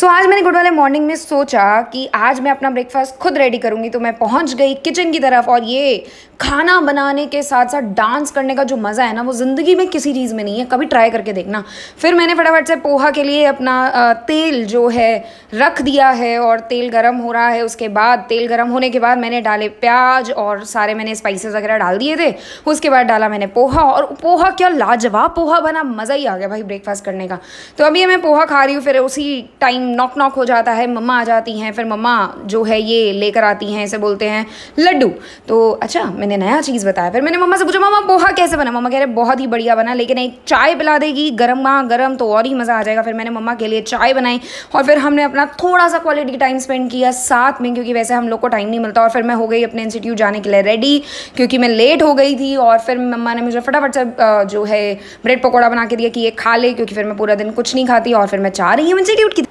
सो so, आज मैंने good वाले मॉर्निंग में सोचा कि आज मैं अपना ब्रेकफास्ट खुद रेडी करूंगी तो मैं पहुँच गई किचन की तरफ और ये खाना बनाने के साथ साथ डांस करने का जो मज़ा है ना वो ज़िंदगी में किसी चीज़ में नहीं है कभी ट्राई करके देखना फिर मैंने फटाफट से पोहा के लिए अपना तेल जो है रख दिया है और तेल गरम हो रहा है उसके बाद तेल गरम होने के बाद मैंने डाले प्याज और सारे मैंने स्पाइसेस वगैरह डाल दिए थे उसके बाद डाला मैंने पोहा और पोहा क्या लाजवाब पोहा बना मज़ा ही आ गया भाई ब्रेकफास्ट करने का तो अभी मैं पोहा खा रही हूँ फिर उसी टाइम नॉक नॉक हो जाता है मम्मा आ जाती हैं फिर मम्मा जो है ये लेकर आती हैं इसे बोलते हैं लड्डू तो अच्छा मैंने नया चीज़ बताया फिर मैंने मम्मा से पूछा मम्मा पोहा कैसे बना मम्मा कह रहे बहुत ही बढ़िया बना लेकिन एक चाय पिला देगी गर्म वहाँ गर्म तो और ही मज़ा आ जाएगा फिर मैंने मम्मा के लिए चाय बनाई और फिर हमने अपना थोड़ा सा क्वालिटी टाइम स्पेंड किया साथ में क्योंकि वैसे हम लोग को टाइम नहीं मिलता और फिर मैं हो गई अपने इंस्टीट्यूट जाने के लिए रेडी क्योंकि मैं लेट हो गई थी और फिर मम्मा ने मुझे फटाफट से जो है ब्रेड पकौड़ा बना के दिया कि ये खा ले क्योंकि फिर मैं पूरा दिन कुछ नहीं खाती और फिर मैं चाह रही हूँ इंस्टीट्यूट की